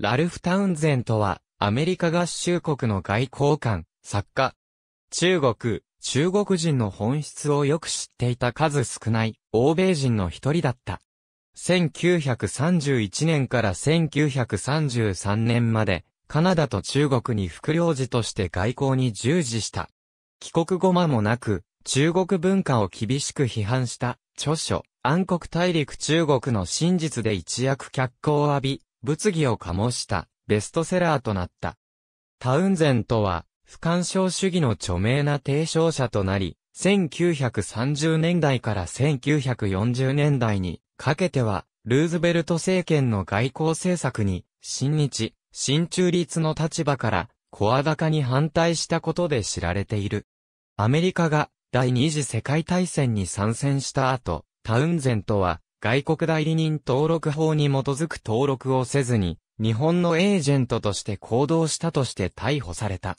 ラルフ・タウンゼントは、アメリカ合衆国の外交官、作家。中国、中国人の本質をよく知っていた数少ない、欧米人の一人だった。1931年から1933年まで、カナダと中国に副領事として外交に従事した。帰国後間もなく、中国文化を厳しく批判した、著書、暗黒大陸中国の真実で一躍脚光を浴び、物議を醸したベストセラーとなった。タウンゼントは、不干渉主義の著名な提唱者となり、1930年代から1940年代にかけては、ルーズベルト政権の外交政策に、親日、親中立の立場から、声高に反対したことで知られている。アメリカが第二次世界大戦に参戦した後、タウンゼントは外国代理人登録法に基づく登録をせずに、日本のエージェントとして行動したとして逮捕された。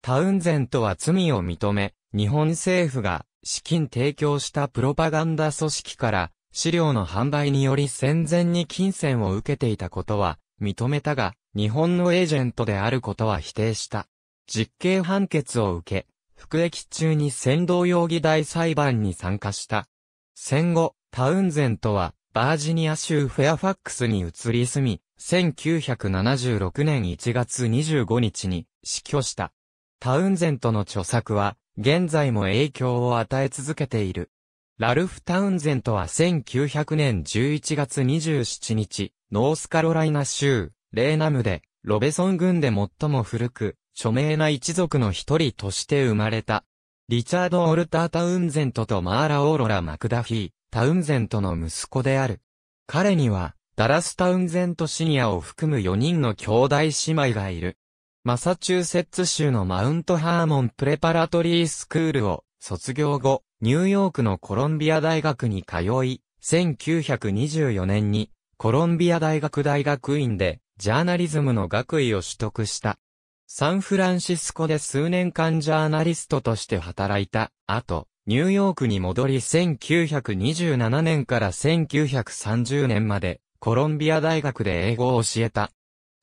タウンゼントは罪を認め、日本政府が資金提供したプロパガンダ組織から資料の販売により戦前に金銭を受けていたことは認めたが、日本のエージェントであることは否定した。実刑判決を受け、服役中に先導容疑大裁判に参加した。戦後、タウンゼントは、バージニア州フェアファックスに移り住み、1976年1月25日に死去した。タウンゼントの著作は、現在も影響を与え続けている。ラルフ・タウンゼントは1900年11月27日、ノースカロライナ州、レーナムで、ロベソン郡で最も古く、著名な一族の一人として生まれた。リチャード・オルター・タウンゼントとマーラ・オーロラ・マクダフィー、タウンゼントの息子である。彼には、ダラス・タウンゼントシニアを含む4人の兄弟姉妹がいる。マサチューセッツ州のマウントハーモンプレパラトリースクールを卒業後、ニューヨークのコロンビア大学に通い、1924年にコロンビア大学大学院でジャーナリズムの学位を取得した。サンフランシスコで数年間ジャーナリストとして働いた後、ニューヨークに戻り1927年から1930年までコロンビア大学で英語を教えた。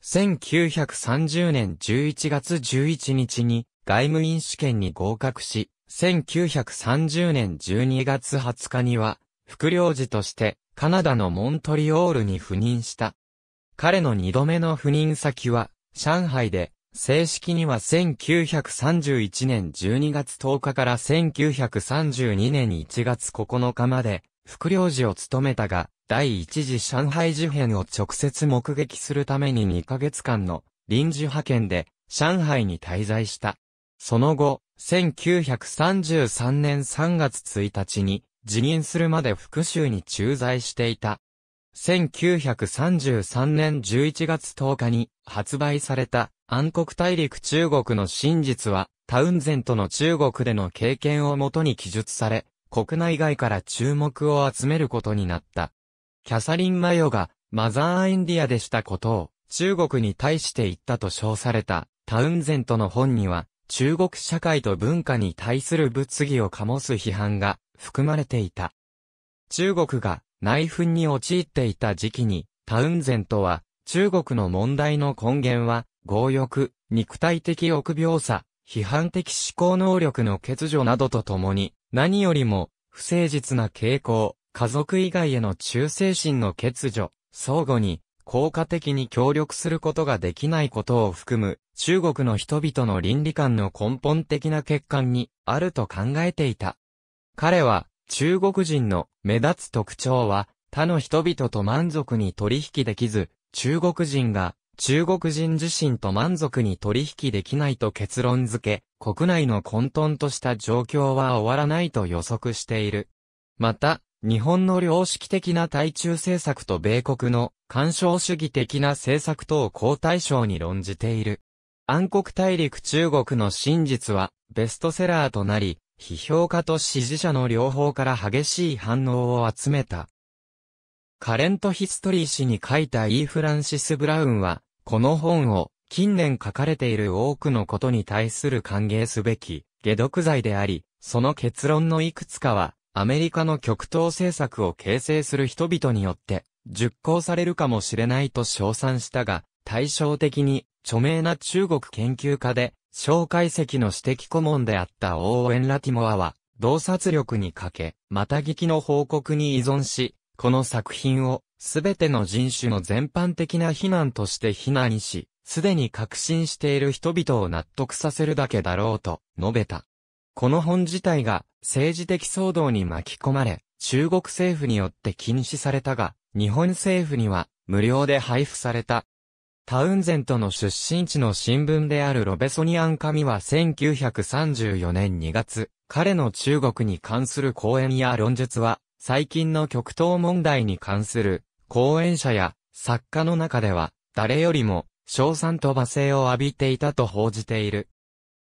1930年11月11日に外務員試験に合格し、1930年12月20日には副領事としてカナダのモントリオールに赴任した。彼の二度目の赴任先は上海で正式には1931年12月10日から1932年1月9日まで、副領事を務めたが、第一次上海事変を直接目撃するために2ヶ月間の臨時派遣で上海に滞在した。その後、1933年3月1日に辞任するまで福州に駐在していた。1933年11月10日に発売された暗黒大陸中国の真実は、タウンゼントの中国での経験をもとに記述され、国内外から注目を集めることになった。キャサリン・マヨが、マザー・インディアでしたことを、中国に対して言ったと称された、タウンゼントの本には、中国社会と文化に対する物議を醸す批判が含まれていた。中国が内紛に陥っていた時期に、タウンゼントは、中国の問題の根源は、強欲、肉体的臆病さ、批判的思考能力の欠如などとともに、何よりも、不誠実な傾向、家族以外への忠誠心の欠如、相互に、効果的に協力することができないことを含む、中国の人々の倫理観の根本的な欠陥に、あると考えていた。彼は、中国人の目立つ特徴は、他の人々と満足に取引できず、中国人が中国人自身と満足に取引できないと結論付け、国内の混沌とした状況は終わらないと予測している。また、日本の良識的な対中政策と米国の干渉主義的な政策等を交代賞に論じている。暗黒大陸中国の真実はベストセラーとなり、批評家と支持者の両方から激しい反応を集めた。カレントヒストリー誌に書いたイー・フランシス・ブラウンは、この本を、近年書かれている多くのことに対する歓迎すべき、解毒剤であり、その結論のいくつかは、アメリカの極東政策を形成する人々によって、熟考されるかもしれないと称賛したが、対照的に、著名な中国研究家で、小解析の指摘顧問であったオーウェン・ラティモアは、洞察力に欠け、また聞きの報告に依存し、この作品をすべての人種の全般的な非難として非難し、すでに確信している人々を納得させるだけだろうと述べた。この本自体が政治的騒動に巻き込まれ、中国政府によって禁止されたが、日本政府には無料で配布された。タウンゼントの出身地の新聞であるロベソニアン紙は1934年2月、彼の中国に関する講演や論述は、最近の極東問題に関する講演者や作家の中では、誰よりも、賞賛と罵声を浴びていたと報じている。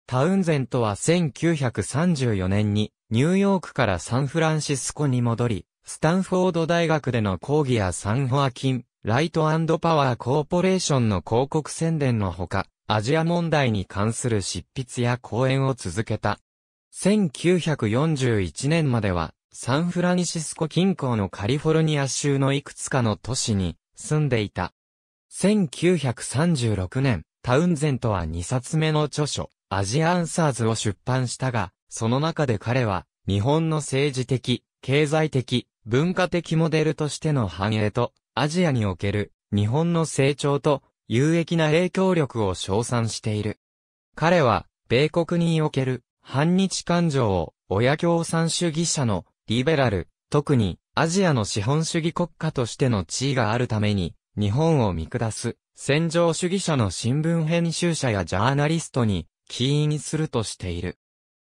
タウンゼントは1934年に、ニューヨークからサンフランシスコに戻り、スタンフォード大学での講義やサンホアキン、ライトパワーコーポレーションの広告宣伝のほか、アジア問題に関する執筆や講演を続けた。1941年までは、サンフランシスコ近郊のカリフォルニア州のいくつかの都市に住んでいた。1936年、タウンゼントは2冊目の著書、アジアンサーズを出版したが、その中で彼は、日本の政治的、経済的、文化的モデルとしての繁栄と、アジアにおける、日本の成長と、有益な影響力を称賛している。彼は、米国における、反日感情を、親共産主義者のリベラル、特にアジアの資本主義国家としての地位があるために、日本を見下す、戦場主義者の新聞編集者やジャーナリストに起因するとしている。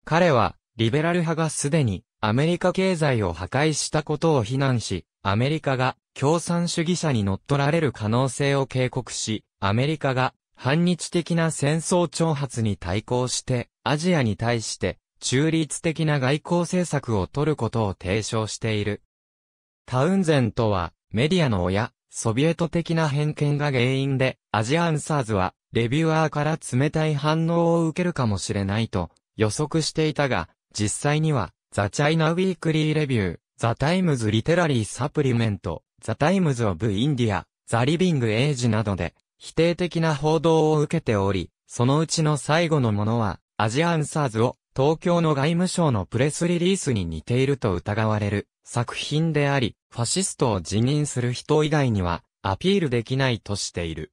彼は、リベラル派がすでにアメリカ経済を破壊したことを非難し、アメリカが共産主義者に乗っ取られる可能性を警告し、アメリカが反日的な戦争挑発に対抗して、アジアに対して中立的な外交政策を取ることを提唱している。タウンゼントは、メディアの親、ソビエト的な偏見が原因で、アジアンサーズは、レビュアーから冷たい反応を受けるかもしれないと予測していたが、実際には、ザ・チャイナ・ウィークリー・レビュー、ザ・タイムズ・リテラリー・サプリメント、ザ・タイムズ・オブ・インディア、ザ・リビング・エイジなどで、否定的な報道を受けており、そのうちの最後のものは、アジアンサーズを東京の外務省のプレスリリースに似ていると疑われる作品であり、ファシストを辞任する人以外にはアピールできないとしている。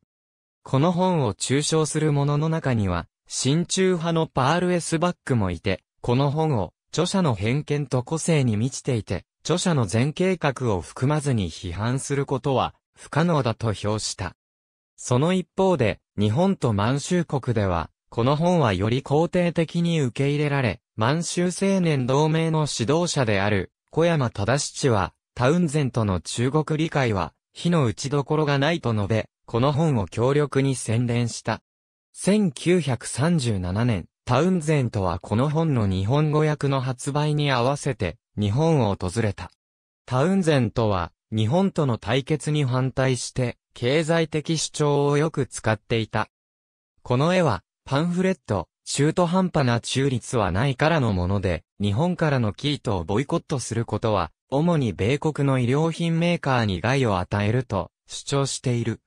この本を中傷する者の中には、親中派のパール・エスバックもいて、この本を著者の偏見と個性に満ちていて、著者の全計画を含まずに批判することは不可能だと評した。その一方で、日本と満州国では、この本はより肯定的に受け入れられ、満州青年同盟の指導者である、小山忠七は、タウンゼントの中国理解は、火の打ちどころがないと述べ、この本を強力に宣伝した。1937年、タウンゼントはこの本の日本語訳の発売に合わせて、日本を訪れた。タウンゼントは、日本との対決に反対して、経済的主張をよく使っていた。この絵は、パンフレット、中途半端な中立はないからのもので、日本からのートをボイコットすることは、主に米国の医療品メーカーに害を与えると主張している。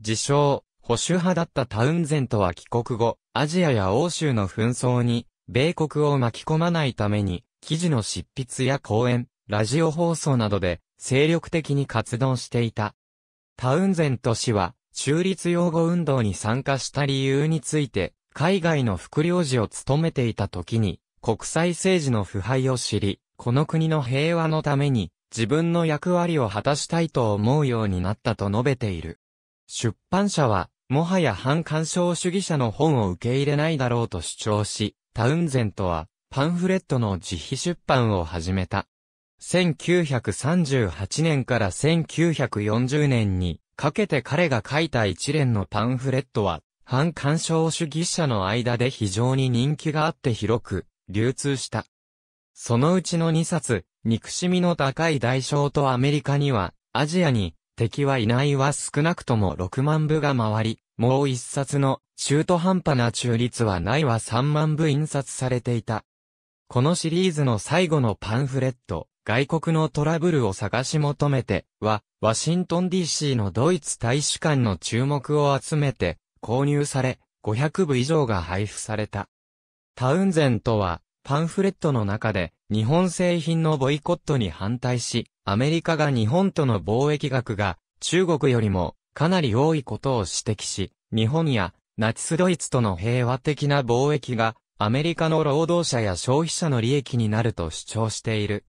自称、保守派だったタウンゼントは帰国後、アジアや欧州の紛争に、米国を巻き込まないために、記事の執筆や講演、ラジオ放送などで精力的に活動していた。タウンゼント氏は、中立擁護運動に参加した理由について、海外の副領事を務めていた時に、国際政治の腐敗を知り、この国の平和のために、自分の役割を果たしたいと思うようになったと述べている。出版社は、もはや反干渉主義者の本を受け入れないだろうと主張し、タウンゼントは、パンフレットの自費出版を始めた。1938年から1940年に、かけて彼が書いた一連のパンフレットは、反干渉主義者の間で非常に人気があって広く、流通した。そのうちの2冊、憎しみの高い代償とアメリカには、アジアに、敵はいないは少なくとも6万部が回り、もう1冊の、中途半端な中立はないは3万部印刷されていた。このシリーズの最後のパンフレット、外国のトラブルを探し求めては、ワシントン DC のドイツ大使館の注目を集めて購入され、500部以上が配布された。タウンゼントは、パンフレットの中で、日本製品のボイコットに反対し、アメリカが日本との貿易額が、中国よりも、かなり多いことを指摘し、日本や、ナチスドイツとの平和的な貿易が、アメリカの労働者や消費者の利益になると主張している。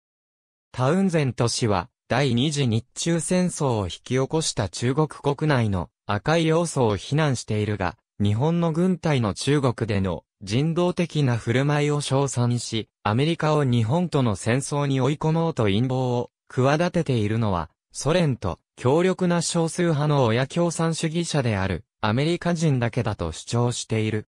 タウンゼント氏は、第二次日中戦争を引き起こした中国国内の赤い要素を非難しているが、日本の軍隊の中国での人道的な振る舞いを称賛し、アメリカを日本との戦争に追い込もうと陰謀を企てているのは、ソ連と強力な少数派の親共産主義者であるアメリカ人だけだと主張している。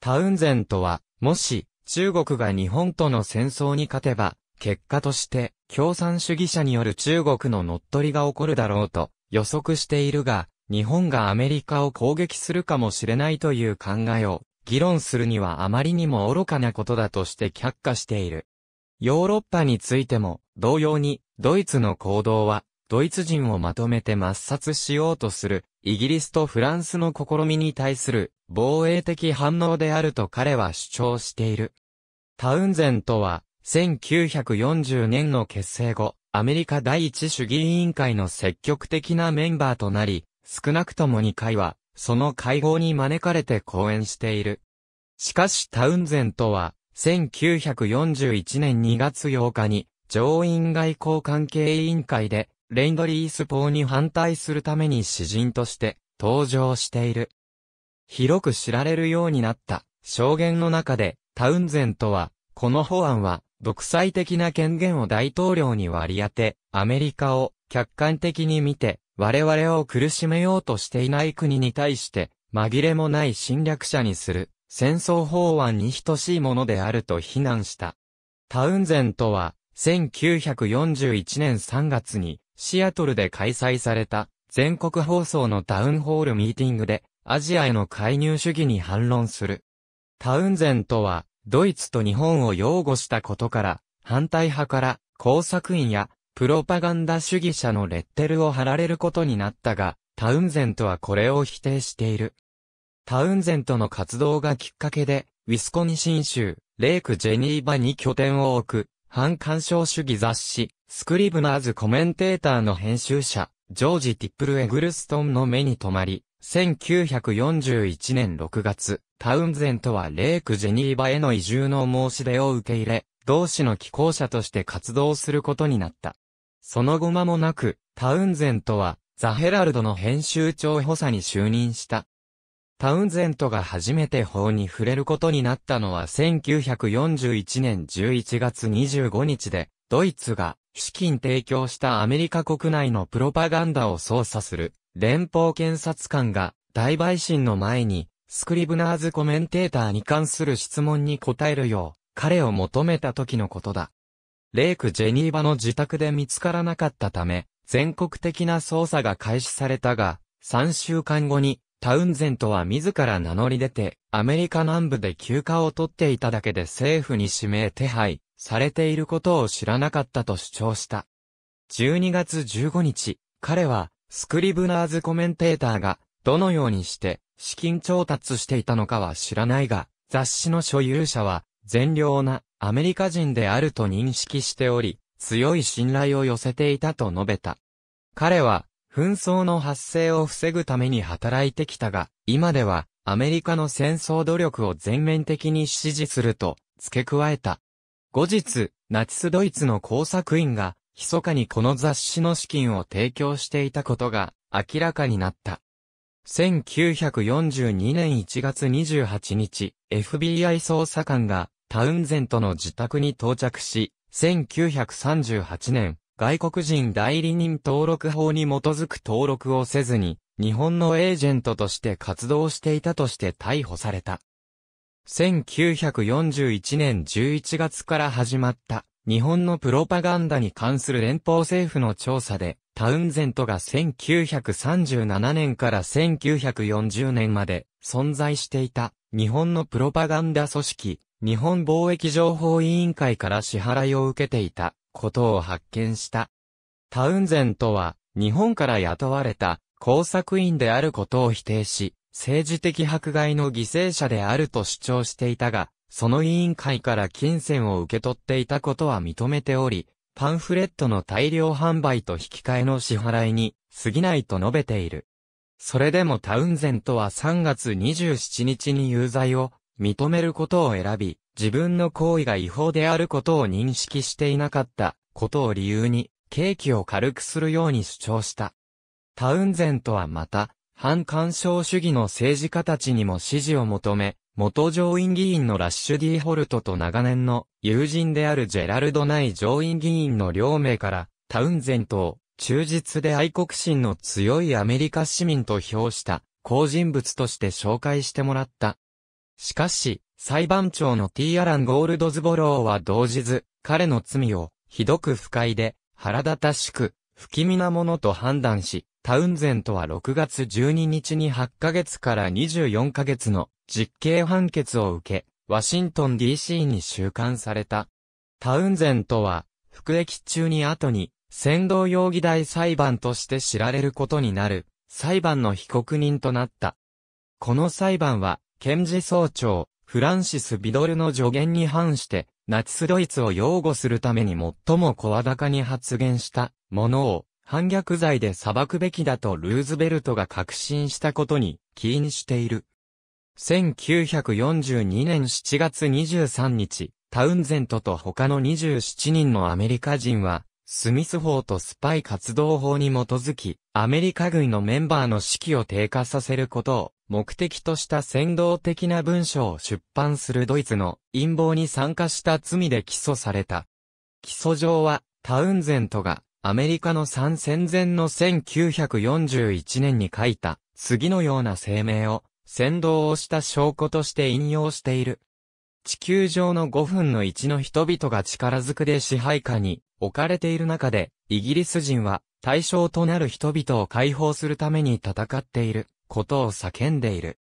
タウンゼントは、もし中国が日本との戦争に勝てば、結果として、共産主義者による中国の乗っ取りが起こるだろうと予測しているが、日本がアメリカを攻撃するかもしれないという考えを議論するにはあまりにも愚かなことだとして却下している。ヨーロッパについても同様にドイツの行動はドイツ人をまとめて抹殺しようとするイギリスとフランスの試みに対する防衛的反応であると彼は主張している。タウンゼントは1940年の結成後、アメリカ第一主義委員会の積極的なメンバーとなり、少なくとも2回は、その会合に招かれて講演している。しかしタウンゼントは、1941年2月8日に、上院外交関係委員会で、レインドリース法に反対するために詩人として登場している。広く知られるようになった証言の中で、タウンゼントは、この法案は独裁的な権限を大統領に割り当て、アメリカを客観的に見て、我々を苦しめようとしていない国に対して、紛れもない侵略者にする、戦争法案に等しいものであると非難した。タウンゼントは、1941年3月に、シアトルで開催された、全国放送のタウンホールミーティングで、アジアへの介入主義に反論する。タウンゼントは、ドイツと日本を擁護したことから、反対派から工作員やプロパガンダ主義者のレッテルを貼られることになったが、タウンゼントはこれを否定している。タウンゼントの活動がきっかけで、ウィスコニシン州、レイク・ジェニーバに拠点を置く、反干渉主義雑誌、スクリブナーズコメンテーターの編集者、ジョージ・ティップル・エグルストンの目に留まり、1941年6月、タウンゼントはレークジェニーバへの移住の申し出を受け入れ、同志の寄稿者として活動することになった。その後間もなく、タウンゼントは、ザ・ヘラルドの編集長補佐に就任した。タウンゼントが初めて法に触れることになったのは1941年11月25日で、ドイツが資金提供したアメリカ国内のプロパガンダを操作する連邦検察官が大陪審の前に、スクリブナーズコメンテーターに関する質問に答えるよう、彼を求めた時のことだ。レイク・ジェニーバの自宅で見つからなかったため、全国的な捜査が開始されたが、3週間後に、タウンゼントは自ら名乗り出て、アメリカ南部で休暇を取っていただけで政府に指名手配されていることを知らなかったと主張した。12月15日、彼はスクリブナーズコメンテーターが、どのようにして、資金調達していたのかは知らないが、雑誌の所有者は、善良なアメリカ人であると認識しており、強い信頼を寄せていたと述べた。彼は、紛争の発生を防ぐために働いてきたが、今では、アメリカの戦争努力を全面的に支持すると、付け加えた。後日、ナチスドイツの工作員が、密かにこの雑誌の資金を提供していたことが明らかになった。1942年1月28日、FBI 捜査官がタウンゼントの自宅に到着し、1938年、外国人代理人登録法に基づく登録をせずに、日本のエージェントとして活動していたとして逮捕された。1941年11月から始まった日本のプロパガンダに関する連邦政府の調査で、タウンゼントが1937年から1940年まで存在していた日本のプロパガンダ組織、日本貿易情報委員会から支払いを受けていたことを発見した。タウンゼントは日本から雇われた工作員であることを否定し、政治的迫害の犠牲者であると主張していたが、その委員会から金銭を受け取っていたことは認めており、パンフレットの大量販売と引き換えの支払いに過ぎないと述べている。それでもタウンゼントは3月27日に有罪を認めることを選び、自分の行為が違法であることを認識していなかったことを理由に、刑期を軽くするように主張した。タウンゼントはまた、反干渉主義の政治家たちにも支持を求め、元上院議員のラッシュディ・ホルトと長年の友人であるジェラルド・ナイ上院議員の両名から、タウンゼントを忠実で愛国心の強いアメリカ市民と評した、好人物として紹介してもらった。しかし、裁判長の T・ アラン・ゴールドズボローは動じず、彼の罪を、ひどく不快で、腹立たしく、不気味なものと判断し、タウンゼントは6月12日に8ヶ月から24ヶ月の実刑判決を受け、ワシントン DC に収監された。タウンゼントは、服役中に後に、先導容疑大裁判として知られることになる、裁判の被告人となった。この裁判は、検事総長、フランシス・ビドルの助言に反して、ナチスドイツを擁護するために最も声高に発言したものを反逆罪で裁くべきだとルーズベルトが確信したことに起因している。1942年7月23日、タウンゼントと他の27人のアメリカ人は、スミス法とスパイ活動法に基づき、アメリカ軍のメンバーの士気を低下させることを目的とした先導的な文書を出版するドイツの陰謀に参加した罪で起訴された。起訴状は、タウンゼントがアメリカの参戦前の1941年に書いた次のような声明を先導をした証拠として引用している。地球上の5分の1の人々が力づくで支配下に置かれている中で、イギリス人は対象となる人々を解放するために戦っていることを叫んでいる。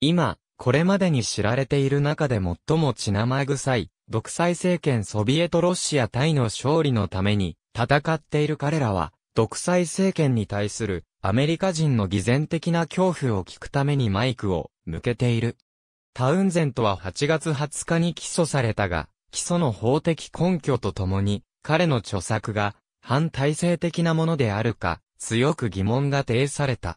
今、これまでに知られている中で最も血生臭い、独裁政権ソビエトロシア対の勝利のために戦っている彼らは、独裁政権に対するアメリカ人の偽善的な恐怖を聞くためにマイクを向けている。タウンゼントは8月20日に起訴されたが、起訴の法的根拠とともに、彼の著作が反体制的なものであるか、強く疑問が呈された。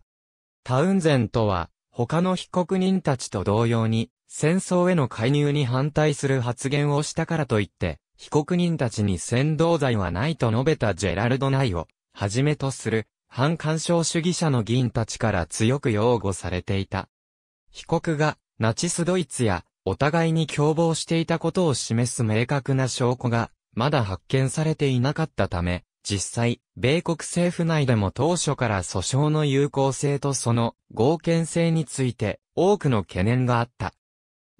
タウンゼントは、他の被告人たちと同様に、戦争への介入に反対する発言をしたからといって、被告人たちに扇動罪はないと述べたジェラルド・ナイを、はじめとする、反干渉主義者の議員たちから強く擁護されていた。被告が、ナチスドイツや、お互いに共謀していたことを示す明確な証拠が、まだ発見されていなかったため、実際、米国政府内でも当初から訴訟の有効性とその合憲性について多くの懸念があった。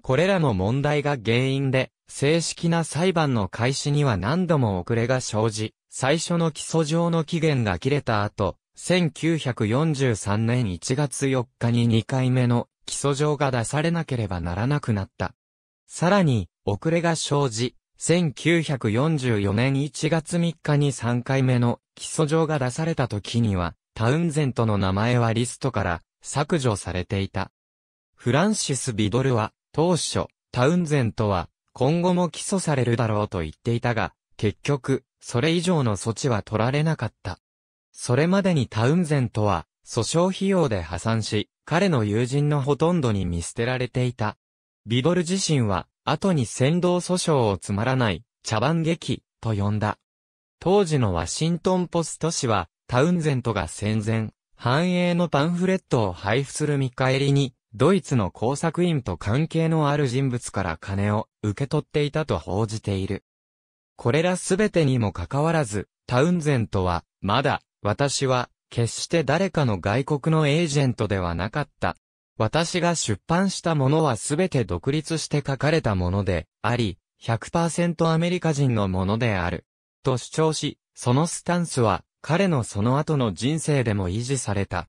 これらの問題が原因で正式な裁判の開始には何度も遅れが生じ、最初の起訴状の期限が切れた後、1943年1月4日に2回目の起訴状が出されなければならなくなった。さらに、遅れが生じ、1944年1月3日に3回目の起訴状が出された時には、タウンゼントの名前はリストから削除されていた。フランシス・ビドルは、当初、タウンゼントは今後も起訴されるだろうと言っていたが、結局、それ以上の措置は取られなかった。それまでにタウンゼントは、訴訟費用で破産し、彼の友人のほとんどに見捨てられていた。ビドル自身は、後に先導訴訟をつまらない、茶番劇、と呼んだ。当時のワシントンポスト紙は、タウンゼントが戦前、繁栄のパンフレットを配布する見返りに、ドイツの工作員と関係のある人物から金を受け取っていたと報じている。これらすべてにもかかわらず、タウンゼントは、まだ、私は、決して誰かの外国のエージェントではなかった。私が出版したものはすべて独立して書かれたもので、あり、100%アメリカ人のものである。と主張し、そのスタンスは、彼のその後の人生でも維持された。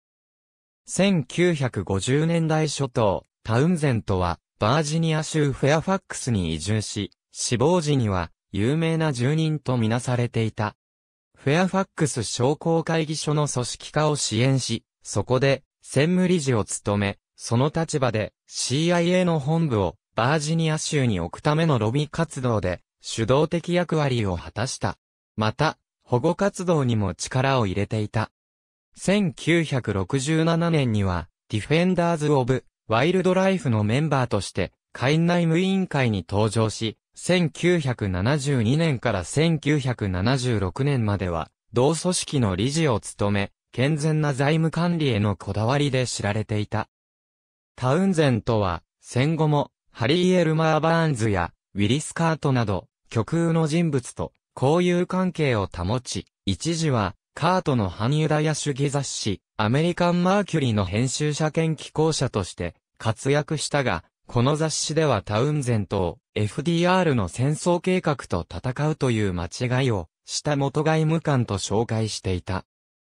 1950年代初頭、タウンゼントは、バージニア州フェアファックスに移住し、死亡時には、有名な住人とみなされていた。フェアファックス商工会議所の組織化を支援し、そこで、専務理事を務め、その立場で CIA の本部をバージニア州に置くためのロビー活動で主導的役割を果たした。また、保護活動にも力を入れていた。1967年には、ディフェンダーズ・オブ・ワイルドライフのメンバーとして、会内務委員会に登場し、1972年から1976年までは、同組織の理事を務め、健全な財務管理へのこだわりで知られていた。タウンゼントは、戦後も、ハリー・エルマー・バーンズや、ウィリス・カートなど、極右の人物と、交友関係を保ち、一時は、カートの反ユダヤ主義雑誌、アメリカン・マーキュリーの編集者兼寄稿者として活躍したが、この雑誌ではタウンゼントを FDR の戦争計画と戦うという間違いをした元外務官と紹介していた。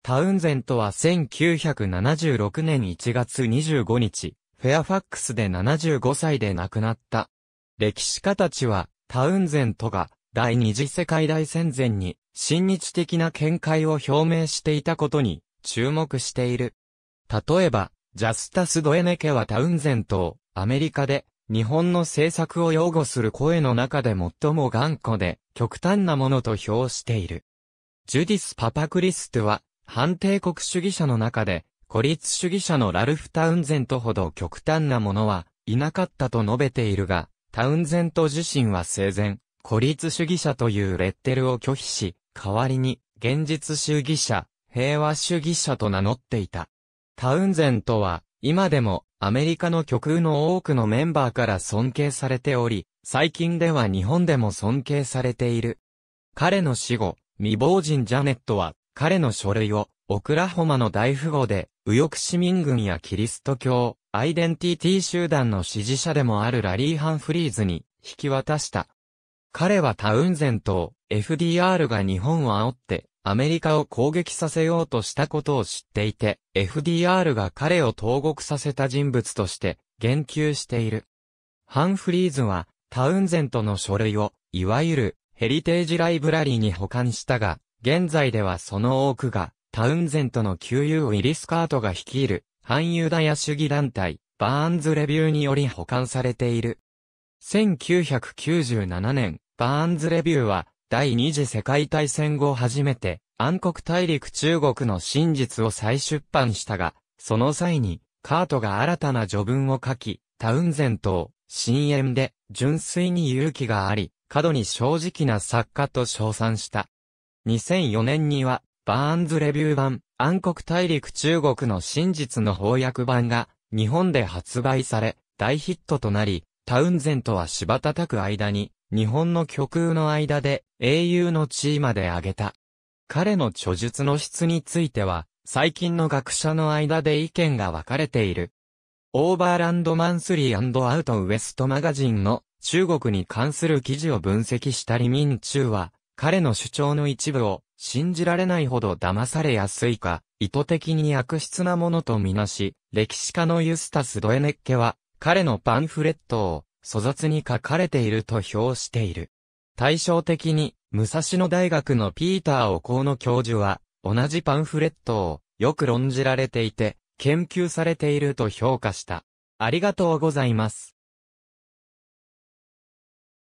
タウンゼントは1976年1月25日、フェアファックスで75歳で亡くなった。歴史家たちは、タウンゼントが第二次世界大戦前に親日的な見解を表明していたことに注目している。例えば、ジャスタス・ドエネケはタウンゼントをアメリカで日本の政策を擁護する声の中で最も頑固で極端なものと評している。ジュディス・パパクリストは反帝国主義者の中で孤立主義者のラルフ・タウンゼントほど極端なものはいなかったと述べているが、タウンゼント自身は生前、孤立主義者というレッテルを拒否し、代わりに、現実主義者、平和主義者と名乗っていた。タウンゼントは、今でも、アメリカの極右の多くのメンバーから尊敬されており、最近では日本でも尊敬されている。彼の死後、未亡人ジャネットは、彼の書類を、オクラホマの大富豪で、右翼市民軍やキリスト教、アイデンティティ集団の支持者でもあるラリー・ハンフリーズに、引き渡した。彼はタウンゼントを FDR が日本を煽ってアメリカを攻撃させようとしたことを知っていて、FDR が彼を投獄させた人物として言及している。ハンフリーズはタウンゼントの書類を、いわゆるヘリテージライブラリーに保管したが、現在ではその多くがタウンゼントの旧友ウィリスカートが率いる反ユダヤ主義団体、バーンズレビューにより保管されている。1997年、バーンズレビューは、第二次世界大戦後初めて、暗黒大陸中国の真実を再出版したが、その際に、カートが新たな序文を書き、タウンゼントを、深淵で、純粋に勇気があり、過度に正直な作家と称賛した。2004年には、バーンズレビュー版、暗黒大陸中国の真実の翻訳版が、日本で発売され、大ヒットとなり、タウンゼントは柴叩く間に、日本の極右の間で英雄の地位まで上げた。彼の著述の質については、最近の学者の間で意見が分かれている。オーバーランドマンスリーアウトウエストマガジンの中国に関する記事を分析した李民中は、彼の主張の一部を信じられないほど騙されやすいか、意図的に悪質なものとみなし、歴史家のユスタス・ドエネッケは、彼のパンフレットを粗雑に書かれていると評している。対照的に、武蔵野大学のピーター・オコーの教授は、同じパンフレットをよく論じられていて、研究されていると評価した。ありがとうございます。